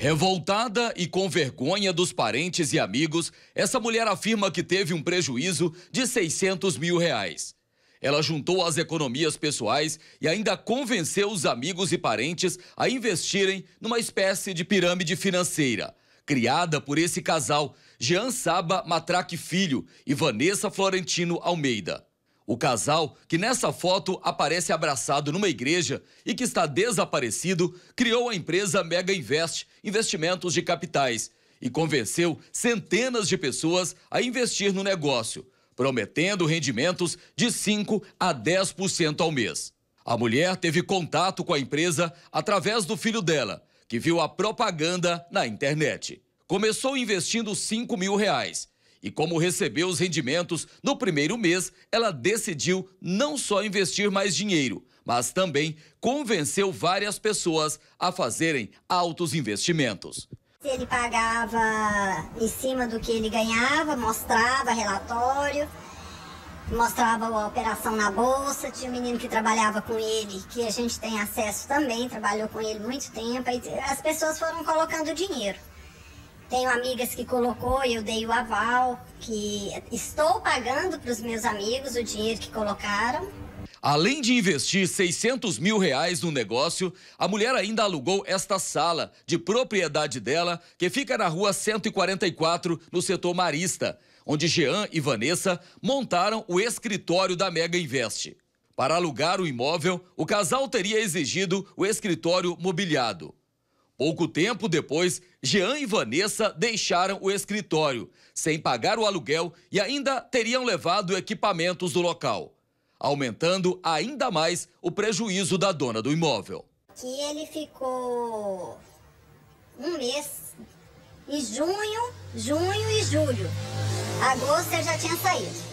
Revoltada e com vergonha dos parentes e amigos, essa mulher afirma que teve um prejuízo de 600 mil reais. Ela juntou as economias pessoais e ainda convenceu os amigos e parentes a investirem numa espécie de pirâmide financeira, criada por esse casal, Jean Saba Matraque Filho e Vanessa Florentino Almeida. O casal, que nessa foto aparece abraçado numa igreja e que está desaparecido, criou a empresa Mega Invest, investimentos de capitais, e convenceu centenas de pessoas a investir no negócio, prometendo rendimentos de 5 a 10% ao mês. A mulher teve contato com a empresa através do filho dela, que viu a propaganda na internet. Começou investindo 5 mil reais e como recebeu os rendimentos no primeiro mês, ela decidiu não só investir mais dinheiro, mas também convenceu várias pessoas a fazerem altos investimentos. Ele pagava em cima do que ele ganhava, mostrava relatório, mostrava a operação na bolsa. Tinha um menino que trabalhava com ele, que a gente tem acesso também, trabalhou com ele muito tempo. As pessoas foram colocando dinheiro. Tenho amigas que colocou e eu dei o aval, que estou pagando para os meus amigos o dinheiro que colocaram. Além de investir 600 mil reais no negócio, a mulher ainda alugou esta sala de propriedade dela, que fica na rua 144, no setor Marista, onde Jean e Vanessa montaram o escritório da Mega Invest. Para alugar o imóvel, o casal teria exigido o escritório mobiliado. Pouco tempo depois, Jean e Vanessa deixaram o escritório, sem pagar o aluguel e ainda teriam levado equipamentos do local, aumentando ainda mais o prejuízo da dona do imóvel. Que ele ficou um mês, em junho, junho e julho. Agosto eu já tinha saído.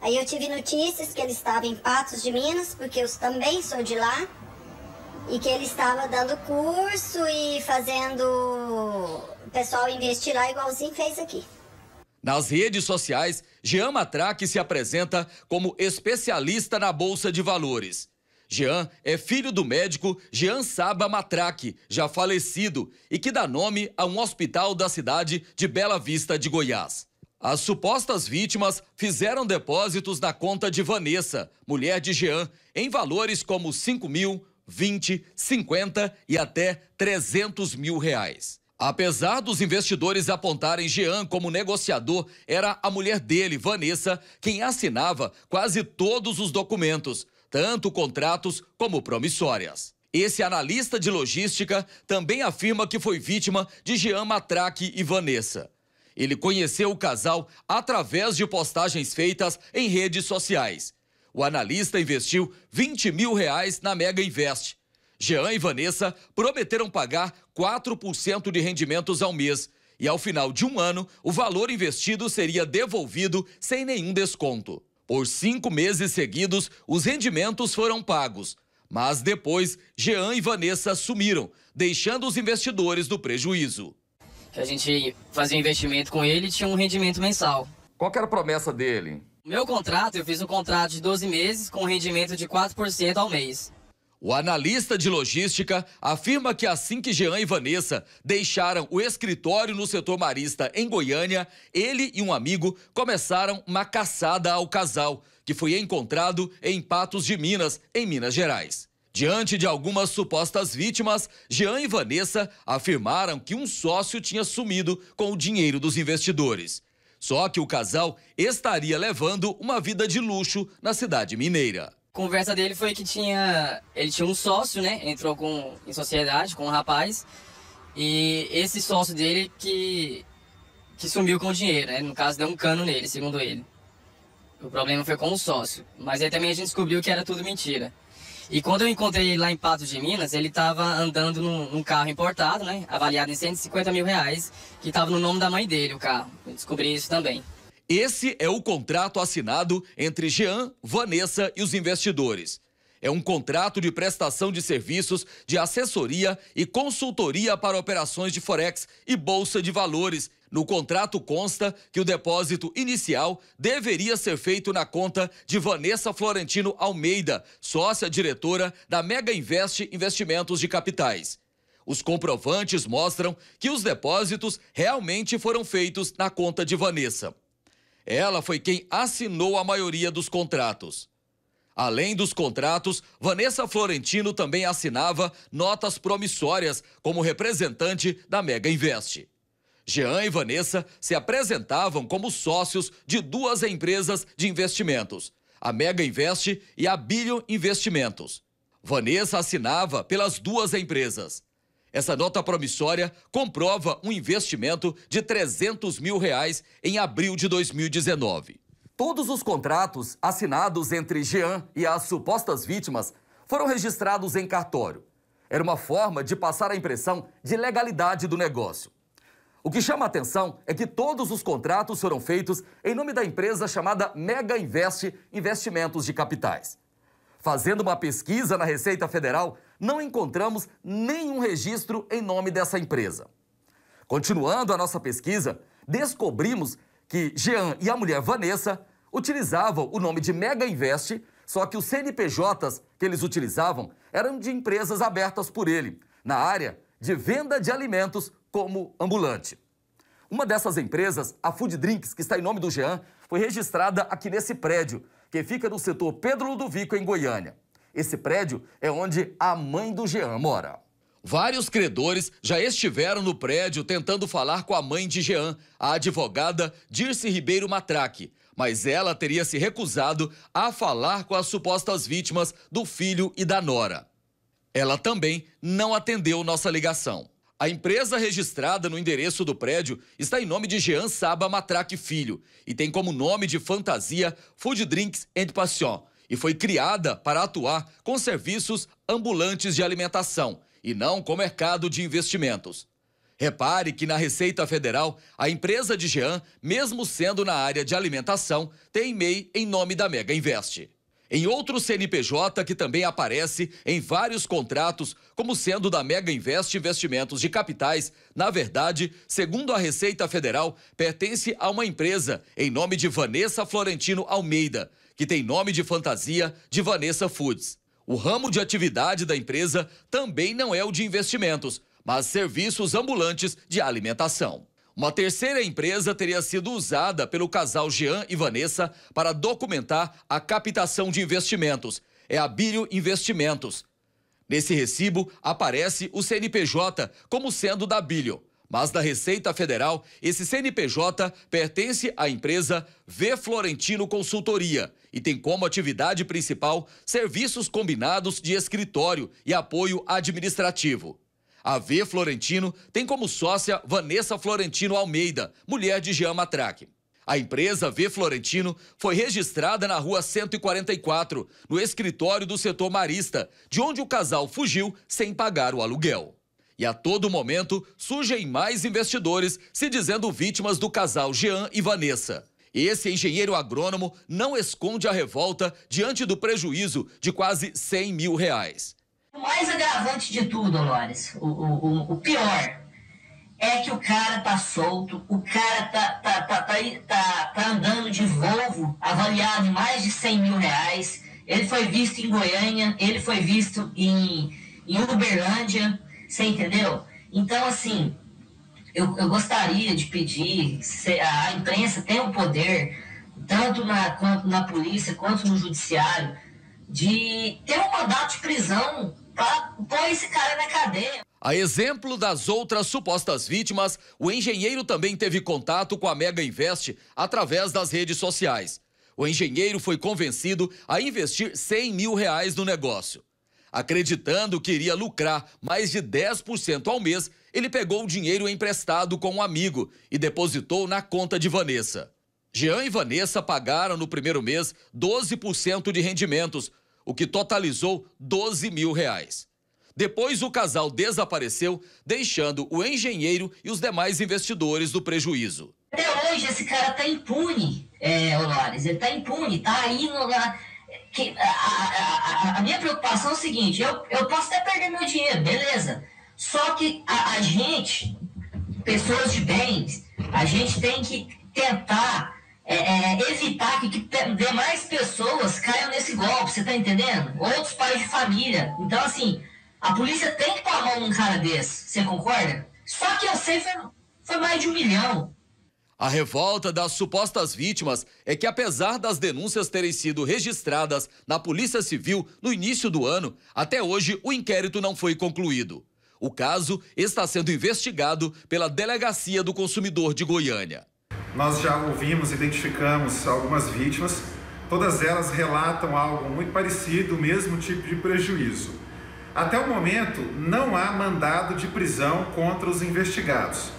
Aí eu tive notícias que ele estava em Patos de Minas, porque eu também sou de lá e que ele estava dando curso e fazendo o pessoal investir lá igualzinho fez aqui. Nas redes sociais, Jean Matraque se apresenta como especialista na Bolsa de Valores. Jean é filho do médico Jean Saba Matraque, já falecido, e que dá nome a um hospital da cidade de Bela Vista de Goiás. As supostas vítimas fizeram depósitos na conta de Vanessa, mulher de Jean, em valores como 5 mil, 20, 50 e até 300 mil reais. Apesar dos investidores apontarem Jean como negociador, era a mulher dele, Vanessa, quem assinava quase todos os documentos, tanto contratos como promissórias. Esse analista de logística também afirma que foi vítima de Jean Matraque e Vanessa. Ele conheceu o casal através de postagens feitas em redes sociais o analista investiu 20 mil reais na Mega Invest. Jean e Vanessa prometeram pagar 4% de rendimentos ao mês e, ao final de um ano, o valor investido seria devolvido sem nenhum desconto. Por cinco meses seguidos, os rendimentos foram pagos. Mas depois, Jean e Vanessa sumiram, deixando os investidores do prejuízo. A gente fazia investimento com ele e tinha um rendimento mensal. Qual era a promessa dele? Meu contrato, eu fiz um contrato de 12 meses com rendimento de 4% ao mês. O analista de logística afirma que assim que Jean e Vanessa deixaram o escritório no setor marista em Goiânia, ele e um amigo começaram uma caçada ao casal, que foi encontrado em Patos de Minas, em Minas Gerais. Diante de algumas supostas vítimas, Jean e Vanessa afirmaram que um sócio tinha sumido com o dinheiro dos investidores. Só que o casal estaria levando uma vida de luxo na cidade mineira. A conversa dele foi que tinha, ele tinha um sócio, né? Entrou com, em sociedade com um rapaz e esse sócio dele que que sumiu com o dinheiro, né? No caso, deu um cano nele, segundo ele. O problema foi com o sócio, mas aí também a gente descobriu que era tudo mentira. E quando eu encontrei ele lá em Patos de Minas, ele estava andando num, num, carro importado, né? Avaliado em 150 mil reais, que estava no nome da mãe dele, o carro. Eu descobri isso também. Esse é o contrato assinado entre Jean, Vanessa e os investidores. É um contrato de prestação de serviços de assessoria e consultoria para operações de Forex e Bolsa de Valores no contrato consta que o depósito inicial deveria ser feito na conta de Vanessa Florentino Almeida, sócia diretora da Mega Invest Investimentos de Capitais. Os comprovantes mostram que os depósitos realmente foram feitos na conta de Vanessa. Ela foi quem assinou a maioria dos contratos. Além dos contratos, Vanessa Florentino também assinava notas promissórias como representante da Mega Invest. Jean e Vanessa se apresentavam como sócios de duas empresas de investimentos, a Mega Invest e a Billion Investimentos. Vanessa assinava pelas duas empresas. Essa nota promissória comprova um investimento de 300 mil reais em abril de 2019. Todos os contratos assinados entre Jean e as supostas vítimas foram registrados em cartório. Era uma forma de passar a impressão de legalidade do negócio. O que chama a atenção é que todos os contratos foram feitos em nome da empresa chamada Mega Invest Investimentos de Capitais. Fazendo uma pesquisa na Receita Federal, não encontramos nenhum registro em nome dessa empresa. Continuando a nossa pesquisa, descobrimos que Jean e a mulher Vanessa utilizavam o nome de Mega Invest, só que os CNPJs que eles utilizavam eram de empresas abertas por ele, na área de venda de alimentos como ambulante. Uma dessas empresas, a Food Drinks, que está em nome do Jean, foi registrada aqui nesse prédio, que fica no setor Pedro Ludovico, em Goiânia. Esse prédio é onde a mãe do Jean mora. Vários credores já estiveram no prédio tentando falar com a mãe de Jean, a advogada Dirce Ribeiro Matraque, mas ela teria se recusado a falar com as supostas vítimas do filho e da nora. Ela também não atendeu nossa ligação. A empresa registrada no endereço do prédio está em nome de Jean Saba Matraque Filho e tem como nome de fantasia Food Drinks and Passion e foi criada para atuar com serviços ambulantes de alimentação e não com mercado de investimentos. Repare que na Receita Federal, a empresa de Jean, mesmo sendo na área de alimentação, tem MEI em nome da Mega Invest em outro CNPJ que também aparece em vários contratos como sendo da Mega Invest Investimentos de Capitais, na verdade, segundo a Receita Federal, pertence a uma empresa em nome de Vanessa Florentino Almeida, que tem nome de fantasia de Vanessa Foods. O ramo de atividade da empresa também não é o de investimentos, mas serviços ambulantes de alimentação. Uma terceira empresa teria sido usada pelo casal Jean e Vanessa para documentar a captação de investimentos. É a Bírio Investimentos. Nesse recibo aparece o CNPJ como sendo da Bílio. mas da Receita Federal esse CNPJ pertence à empresa V Florentino Consultoria e tem como atividade principal serviços combinados de escritório e apoio administrativo. A V Florentino tem como sócia Vanessa Florentino Almeida, mulher de Jean Matraque. A empresa V Florentino foi registrada na rua 144, no escritório do setor marista, de onde o casal fugiu sem pagar o aluguel. E a todo momento surgem mais investidores se dizendo vítimas do casal Jean e Vanessa. Esse engenheiro agrônomo não esconde a revolta diante do prejuízo de quase 100 mil reais. O mais agravante de tudo, Dolores, o, o, o pior, é que o cara tá solto, o cara tá, tá, tá, tá, tá, tá andando de Volvo, avaliado em mais de 100 mil reais. Ele foi visto em Goiânia, ele foi visto em, em Uberlândia, você entendeu? Então, assim, eu, eu gostaria de pedir, a imprensa tem o poder, tanto na, quanto na polícia, quanto no judiciário, de ter um mandato de prisão para pôr esse cara na cadeia. A exemplo das outras supostas vítimas, o engenheiro também teve contato com a Mega Invest através das redes sociais. O engenheiro foi convencido a investir 100 mil reais no negócio. Acreditando que iria lucrar mais de 10% ao mês, ele pegou o dinheiro emprestado com um amigo e depositou na conta de Vanessa. Jean e Vanessa pagaram no primeiro mês 12% de rendimentos o que totalizou 12 mil reais. Depois, o casal desapareceu, deixando o engenheiro e os demais investidores do prejuízo. Até hoje, esse cara está impune, é, Olares, ele está impune, está indo lá. Que, a, a, a, minha preocupação é o seguinte: eu, eu posso até perder meu dinheiro, beleza. Só que a, a gente, pessoas de bens, a gente tem que tentar é, é, é, evitar que, que demais pessoas caiam nesse golpe, você tá entendendo? Outros pais de família. Então, assim, a polícia tem que pôr a mão num cara desse, você concorda? Só que eu sei foi, foi mais de um milhão. A revolta das supostas vítimas é que, apesar das denúncias terem sido registradas na Polícia Civil no início do ano, até hoje o inquérito não foi concluído. O caso está sendo investigado pela Delegacia do Consumidor de Goiânia. Nós já ouvimos, identificamos algumas vítimas, todas elas relatam algo muito parecido, o mesmo tipo de prejuízo. Até o momento, não há mandado de prisão contra os investigados,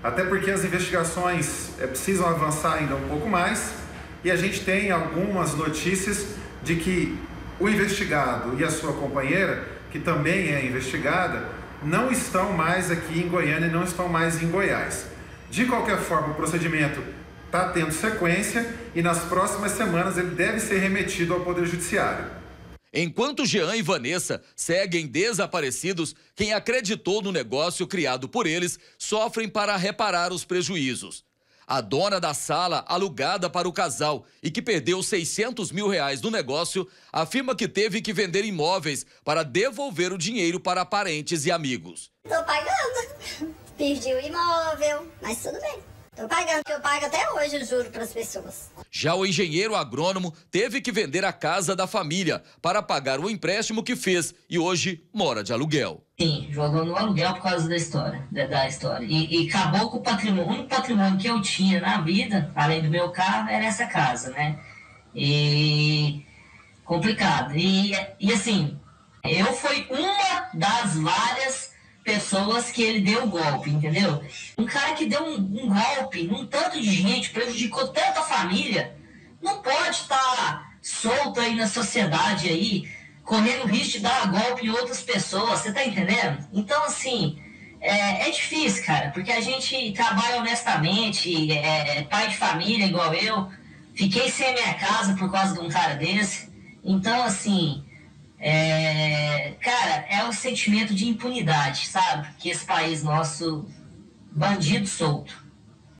até porque as investigações eh, precisam avançar ainda um pouco mais e a gente tem algumas notícias de que o investigado e a sua companheira, que também é investigada, não estão mais aqui em Goiânia, e não estão mais em Goiás. De qualquer forma, o procedimento está tendo sequência e nas próximas semanas ele deve ser remetido ao Poder Judiciário. Enquanto Jean e Vanessa seguem desaparecidos, quem acreditou no negócio criado por eles sofrem para reparar os prejuízos. A dona da sala alugada para o casal e que perdeu 600 mil reais do negócio afirma que teve que vender imóveis para devolver o dinheiro para parentes e amigos. Estou pagando perdi o imóvel, mas tudo bem. Tô pagando, que eu pago até hoje o juro para as pessoas. Já o engenheiro agrônomo teve que vender a casa da família para pagar o empréstimo que fez e hoje mora de aluguel. Sim, jogou no aluguel por causa da história, da, história. E, e acabou com o patrimônio. O único patrimônio que eu tinha na vida, além do meu carro, era essa casa, né? E complicado. E, e assim, eu fui uma das várias pessoas que ele deu o golpe, entendeu? Um cara que deu um, um golpe num tanto de gente, prejudicou tanta família, não pode estar tá solto aí na sociedade aí, correndo o risco de dar golpe em outras pessoas, você tá entendendo? Então, assim, é, é difícil, cara, porque a gente trabalha honestamente, é, é pai de família igual eu, fiquei sem a minha casa por causa de um cara desse, então, assim... É, cara, é um sentimento de impunidade, sabe? Que esse país nosso, bandido solto.